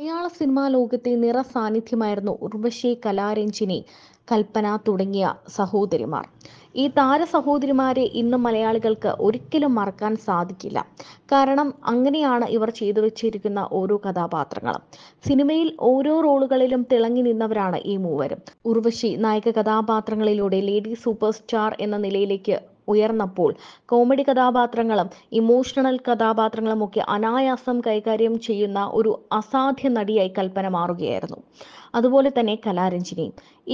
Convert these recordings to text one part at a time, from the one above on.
മലയാള സിനിമാ ലോകത്തെ നിറസാന്നിധ്യമായിരുന്നു ഉർവശി കലാരഞ്ജിനി കൽപ്പന തുടങ്ങിയ സഹോദരിമാർ ഈ താര സഹോദരിമാരെ ഇന്നും മലയാളികൾക്ക് ഒരിക്കലും മറക്കാൻ സാധിക്കില്ല കാരണം അങ്ങനെയാണ് ഇവർ ചെയ്തു വെച്ചിരിക്കുന്ന ഓരോ കഥാപാത്രങ്ങളും സിനിമയിൽ ഓരോ റോളുകളിലും തിളങ്ങി നിന്നവരാണ് ഈ മൂവരും ഉർവശി നായക കഥാപാത്രങ്ങളിലൂടെ ലേഡി സൂപ്പർ സ്റ്റാർ എന്ന നിലയിലേക്ക് ഉയർന്നപ്പോൾ കോമഡി കഥാപാത്രങ്ങളും ഇമോഷണൽ കഥാപാത്രങ്ങളും ഒക്കെ അനായാസം കൈകാര്യം ചെയ്യുന്ന ഒരു അസാധ്യ നടിയായി കൽപ്പന മാറുകയായിരുന്നു അതുപോലെ തന്നെ കലാരഞ്ജിനി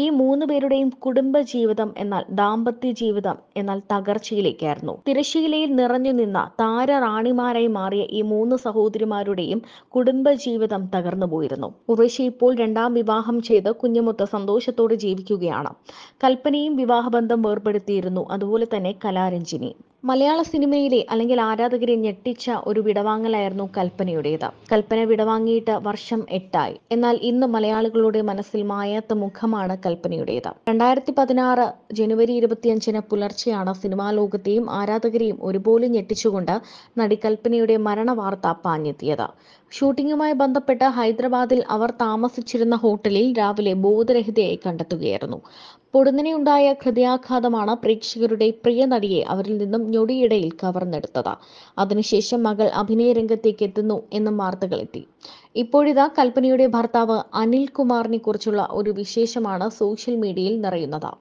ഈ മൂന്ന് പേരുടെയും കുടുംബ ജീവിതം എന്നാൽ ദാമ്പത്യ ജീവിതം എന്നാൽ തകർച്ചയിലേക്കായിരുന്നു തിരശ്ശീലയിൽ നിറഞ്ഞു നിന്ന താരറാണിമാരായി മാറിയ ഈ മൂന്ന് സഹോദരിമാരുടെയും കുടുംബ ജീവിതം തകർന്നു പോയിരുന്നു ഉവേശി ഇപ്പോൾ രണ്ടാം വിവാഹം ചെയ്ത് കുഞ്ഞുമുത്ത് സന്തോഷത്തോടെ ജീവിക്കുകയാണ് കൽപ്പനയും വിവാഹബന്ധം വേർപ്പെടുത്തിയിരുന്നു അതുപോലെ തന്നെ కలారించిని മലയാള സിനിമയിലെ അല്ലെങ്കിൽ ആരാധകരെ ഞെട്ടിച്ച ഒരു വിടവാങ്ങലായിരുന്നു കൽപ്പനയുടേത് കൽപ്പന വിടവാങ്ങിയിട്ട് വർഷം എട്ടായി എന്നാൽ ഇന്ന് മലയാളികളുടെ മനസ്സിൽ മായാത്ത മുഖമാണ് കൽപ്പനയുടേത് രണ്ടായിരത്തി പതിനാറ് ജനുവരി ഇരുപത്തിയഞ്ചിന് പുലർച്ചെയാണ് സിനിമാ ലോകത്തെയും ആരാധകരെയും ഒരുപോലെ ഞെട്ടിച്ചുകൊണ്ട് നടി കൽപ്പനയുടെ മരണ വാർത്ത പാഞ്ഞെത്തിയത് ഷൂട്ടിങ്ങുമായി ബന്ധപ്പെട്ട് ഹൈദരാബാദിൽ അവർ താമസിച്ചിരുന്ന ഹോട്ടലിൽ രാവിലെ ബോധരഹിതയായി കണ്ടെത്തുകയായിരുന്നു ഉണ്ടായ ഹൃദയാഘാതമാണ് പ്രേക്ഷകരുടെ പ്രിയ നടിയെ അവരിൽ നിന്നും ഞൊടിയിടയിൽ കവർന്നെടുത്തത് അതിനുശേഷം മകൾ അഭിനയ രംഗത്തേക്ക് എത്തുന്നു എന്നും വാർത്തകളെത്തി ഇപ്പോഴിതാ കൽപ്പനയുടെ ഭർത്താവ് അനിൽ കുമാറിനെ കുറിച്ചുള്ള ഒരു വിശേഷമാണ് സോഷ്യൽ മീഡിയയിൽ നിറയുന്നത്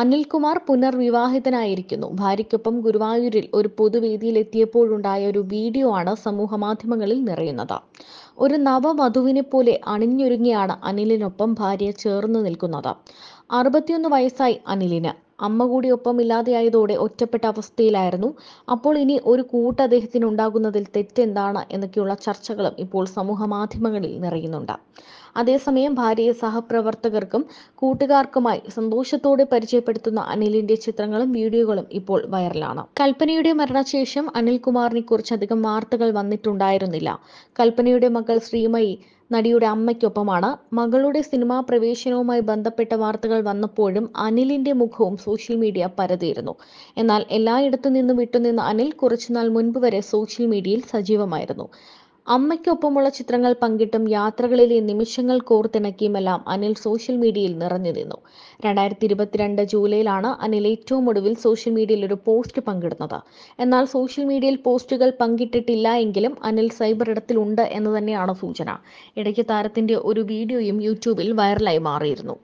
അനിൽകുമാർ പുനർവിവാഹിതനായിരിക്കുന്നു ഭാര്യയ്ക്കൊപ്പം ഗുരുവായൂരിൽ ഒരു പൊതുവേദിയിലെത്തിയപ്പോഴുണ്ടായ ഒരു വീഡിയോ ആണ് സമൂഹ മാധ്യമങ്ങളിൽ നിറയുന്നത് ഒരു നവവധുവിനെ പോലെ അണിഞ്ഞൊരുങ്ങിയാണ് അനിലിനൊപ്പം ഭാര്യ ചേർന്ന് നിൽക്കുന്നത് അറുപത്തിയൊന്ന് വയസ്സായി അനിലിന് അമ്മ കൂടി ഒപ്പം ഇല്ലാതെയായതോടെ ഒറ്റപ്പെട്ട അവസ്ഥയിലായിരുന്നു അപ്പോൾ ഇനി ഒരു കൂട്ട അദ്ദേഹത്തിന് ഉണ്ടാകുന്നതിൽ തെറ്റെന്താണ് എന്നൊക്കെയുള്ള ചർച്ചകളും ഇപ്പോൾ സമൂഹ മാധ്യമങ്ങളിൽ നിറയുന്നുണ്ട് അതേസമയം ഭാര്യയെ സഹപ്രവർത്തകർക്കും കൂട്ടുകാർക്കുമായി സന്തോഷത്തോടെ പരിചയപ്പെടുത്തുന്ന അനിലിന്റെ ചിത്രങ്ങളും വീഡിയോകളും ഇപ്പോൾ വൈറലാണ് കൽപ്പനയുടെ മരണശേഷം അനിൽകുമാറിനെ കുറിച്ച് അധികം വാർത്തകൾ വന്നിട്ടുണ്ടായിരുന്നില്ല കൽപ്പനയുടെ മകൾ ശ്രീമയി നടിയുടെ അമ്മയ്ക്കൊപ്പമാണ് മകളുടെ സിനിമാ പ്രവേശനവുമായി ബന്ധപ്പെട്ട വാർത്തകൾ വന്നപ്പോഴും അനിലിന്റെ മുഖവും സോഷ്യൽ മീഡിയ പരതിയിരുന്നു എന്നാൽ എല്ലായിടത്തു നിന്നും വിട്ടുനിന്ന അനിൽ കുറച്ചുനാൾ മുൻപ് വരെ സോഷ്യൽ മീഡിയയിൽ സജീവമായിരുന്നു അമ്മയ്ക്കൊപ്പമുള്ള ചിത്രങ്ങൾ പങ്കിട്ടും യാത്രകളിലെ നിമിഷങ്ങൾ കോർത്തിണക്കിയുമെല്ലാം അനിൽ സോഷ്യൽ മീഡിയയിൽ നിറഞ്ഞു നിന്നു രണ്ടായിരത്തി ഇരുപത്തിരണ്ട് ജൂലൈയിലാണ് അനിൽ ഏറ്റവും ഒടുവിൽ സോഷ്യൽ മീഡിയയിൽ ഒരു പോസ്റ്റ് പങ്കിടുന്നത് എന്നാൽ സോഷ്യൽ മീഡിയയിൽ പോസ്റ്റുകൾ പങ്കിട്ടിട്ടില്ല എങ്കിലും അനിൽ സൈബർ ഇടത്തിലുണ്ട് എന്ന് തന്നെയാണ് സൂചന ഇടയ്ക്ക് താരത്തിന്റെ ഒരു വീഡിയോയും യൂട്യൂബിൽ വൈറലായി മാറിയിരുന്നു